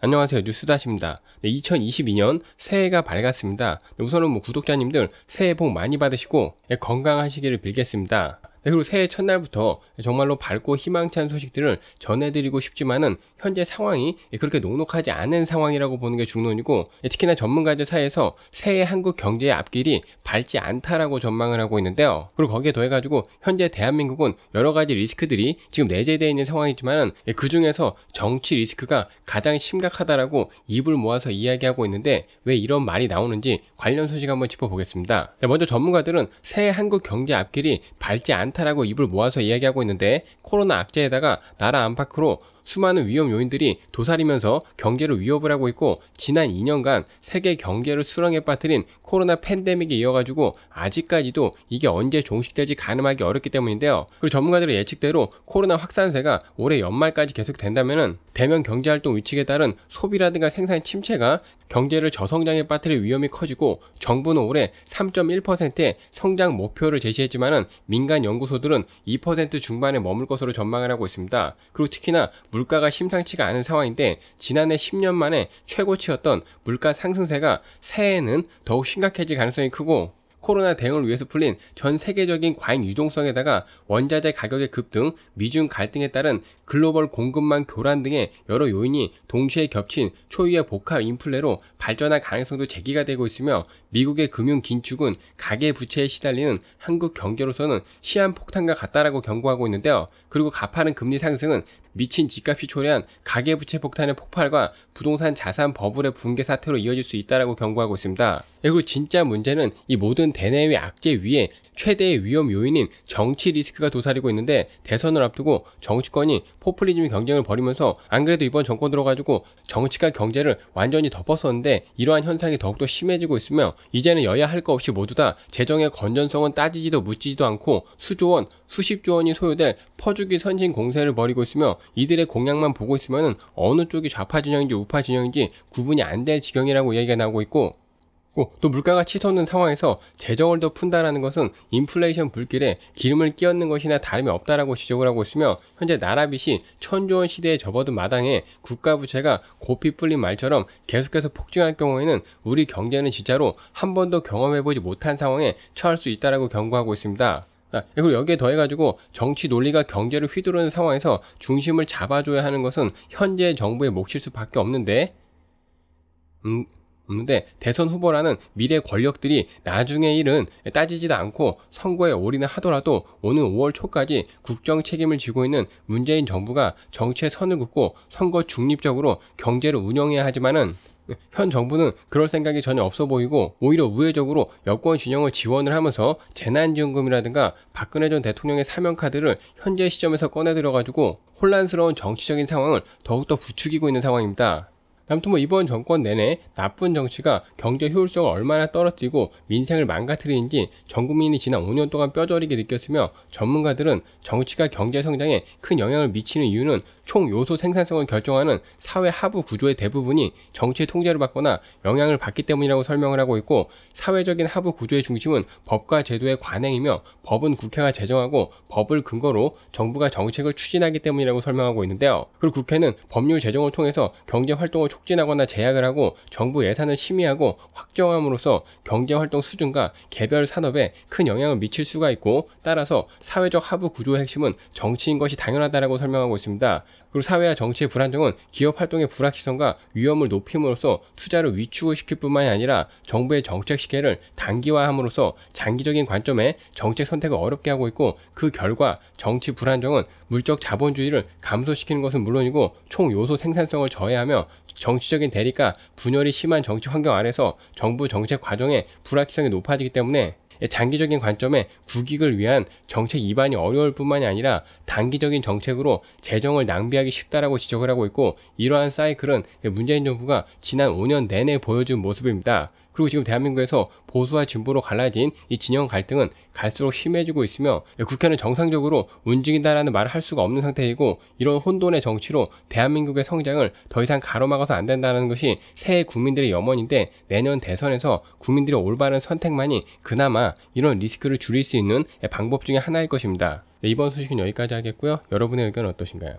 안녕하세요. 뉴스다시입니다. 네, 2022년 새해가 밝았습니다. 네, 우선은 뭐 구독자님들 새해 복 많이 받으시고 네, 건강하시기를 빌겠습니다. 네, 그리고 새해 첫날부터 정말로 밝고 희망찬 소식들을 전해드리고 싶지만은 현재 상황이 그렇게 녹록하지 않은 상황이라고 보는 게 중론이고 예, 특히나 전문가들 사이에서 새해 한국 경제의 앞길이 밝지 않다라고 전망을 하고 있는데요. 그리고 거기에 더해가지고 현재 대한민국은 여러 가지 리스크들이 지금 내재되어 있는 상황이지만은 예, 그 중에서 정치 리스크가 가장 심각하다라고 입을 모아서 이야기하고 있는데 왜 이런 말이 나오는지 관련 소식 한번 짚어보겠습니다. 네, 먼저 전문가들은 새해 한국 경제 앞길이 밝지 않 많다라고 입을 모아서 이야기하고 있는데 코로나 악재에다가 나라 안팎으로 수많은 위험 요인들이 도사리면서 경제를 위협을 하고 있고 지난 2년간 세계 경제를 수렁에 빠뜨린 코로나 팬데믹에 이어가지고 아직까지도 이게 언제 종식될지 가늠하기 어렵기 때문인데요. 그리고 전문가들의 예측대로 코로나 확산세가 올해 연말까지 계속된다면 대면 경제활동 위축에 따른 소비라든가 생산 침체가 경제를 저성장에 빠뜨릴 위험이 커지고 정부는 올해 3.1%의 성장 목표를 제시했지만 민간 연구소들은 2% 중반에 머물 것으로 전망을 하고 있습니다. 그리고 특히나 물 물가가 심상치가 않은 상황인데 지난해 10년 만에 최고치였던 물가 상승세가 새해에는 더욱 심각해질 가능성이 크고 코로나 대응을 위해서 풀린 전 세계적인 과잉 유동성에다가 원자재 가격의 급등, 미중 갈등에 따른 글로벌 공급망 교란 등의 여러 요인이 동시에 겹친 초유의 복합 인플레로 발전할 가능성도 제기가 되고 있으며 미국의 금융 긴축은 가계 부채에 시달리는 한국 경제로서는 시한폭탄과 같다라고 경고하고 있는데요. 그리고 가파른 금리 상승은 미친 집값이 초래한 가계부채 폭탄의 폭발과 부동산 자산 버블의 붕괴 사태로 이어질 수 있다라고 경고하고 있습니다. 그리고 진짜 문제는 이 모든 대내외 악재 위에 최대의 위험 요인인 정치 리스크가 도사리고 있는데 대선을 앞두고 정치권이 포퓰리즘 경쟁을 벌이면서 안 그래도 이번 정권 들어가지고 정치가 경제를 완전히 덮었었는데 이러한 현상이 더욱더 심해지고 있으며 이제는 여야 할 것 없이 모두 다 재정의 건전성은 따지지도 묻지도 지 않고 수조원 수십조 원이 소요될 퍼주기 선진 공세를 벌이고 있으며 이들의 공약만 보고 있으면 어느 쪽이 좌파 진영인지 우파 진영인지 구분이 안 될 지경이라고 이야기가 나오고 있고 있고 또 물가가 치솟는 상황에서 재정을 더 푼다라는 것은 인플레이션 불길에 기름을 끼얹는 것이나 다름이 없다라고 지적을 하고 있으며 현재 나라빚이 천조 원 시대에 접어든 마당에 국가 부채가 고피 풀린 말처럼 계속해서 폭증할 경우에는 우리 경제는 진짜로 한 번도 경험해보지 못한 상황에 처할 수 있다라고 경고하고 있습니다. 아, 예, 그리고 여기에 더해가지고 정치 논리가 경제를 휘두르는 상황에서 중심을 잡아줘야 하는 것은 현재 정부의 몫일 수밖에 없는데 음, 없는데 대선 후보라는 미래 권력들이 나중에 일은 따지지도 않고 선거에 올인을 하더라도 오는 5월 초까지 국정 책임을 지고 있는 문재인 정부가 정치의 선을 긋고 선거 중립적으로 경제를 운영해야 하지만은 현 정부는 그럴 생각이 전혀 없어 보이고 오히려 우회적으로 여권 진영을 지원을 하면서 재난지원금이라든가 박근혜 전 대통령의 사명카드를 현재 시점에서 꺼내들어가지고 혼란스러운 정치적인 상황을 더욱더 부추기고 있는 상황입니다. 아무튼 뭐 이번 정권 내내 나쁜 정치가 경제 효율성을 얼마나 떨어뜨리고 민생을 망가뜨리는지 전 국민이 지난 5년 동안 뼈저리게 느꼈으며 전문가들은 정치가 경제 성장에 큰 영향을 미치는 이유는 총 요소 생산성을 결정하는 사회 하부 구조의 대부분이 정치의 통제를 받거나 영향을 받기 때문이라고 설명을 하고 있고 사회적인 하부 구조의 중심은 법과 제도의 관행이며 법은 국회가 제정하고 법을 근거로 정부가 정책을 추진하기 때문이라고 설명하고 있는데요. 그리고 국회는 법률 제정을 통해서 경제 활동을 촉진하거나 제약을 하고 정부 예산을 심의하고 확정함으로써 경제활동 수준과 개별 산업에 큰 영향을 미칠 수가 있고 따라서 사회적 하부 구조의 핵심은 정치인 것이 당연하다고 설명하고 있습니다. 그리고 사회와 정치의 불안정은 기업 활동의 불확실성과 위험을 높임으로써 투자를 위축을 시킬 뿐만이 아니라 정부의 정책 시계를 단기화함으로써 장기적인 관점에 정책 선택을 어렵게 하고 있고 그 결과 정치 불안정은 물적 자본주의를 감소시키는 것은 물론이고 총 요소 생산성을 저해하며 정치적인 대립과 분열이 심한 정치 환경 아래서 정부 정책 과정의 불확실성이 높아지기 때문에 장기적인 관점에 국익을 위한 정책 입안이 어려울 뿐만이 아니라 단기적인 정책으로 재정을 낭비하기 쉽다라고 지적을 하고 있고 이러한 사이클은 문재인 정부가 지난 5년 내내 보여준 모습입니다. 그리고 지금 대한민국에서 보수와 진보로 갈라진 이 진영 갈등은 갈수록 심해지고 있으며 국회는 정상적으로 움직인다라는 말을 할 수가 없는 상태이고 이런 혼돈의 정치로 대한민국의 성장을 더 이상 가로막아서 안 된다는 것이 새해 국민들의 염원인데 내년 대선에서 국민들의 올바른 선택만이 그나마 이런 리스크를 줄일 수 있는 방법 중에 하나일 것입니다. 네, 이번 소식은 여기까지 하겠고요. 여러분의 의견은 어떠신가요?